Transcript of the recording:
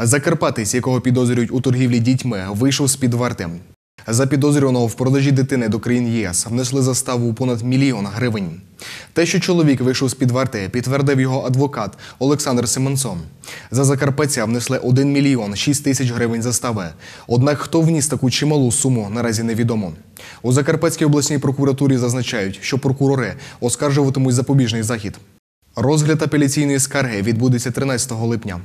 Закарпатець, якого підозрюють у торгівлі дітьми, вийшов з під варти. За підозрюваного в продажі дитини до країн ЄС внесли заставу у понад мільйон гривень. Те, що чоловік вийшов з під варти, підтвердив його адвокат Олександр Семенсон. За закарпаття внесли 1 мільйон 6 тисяч гривень застави. Однак хто вніс таку чималу суму, наразі невідомо. У Закарпатській обласній прокуратурі зазначають, що прокурори оскаржуватимуть запобіжний захід. Розгляд апеляційної скарги відбудеться 13 липня.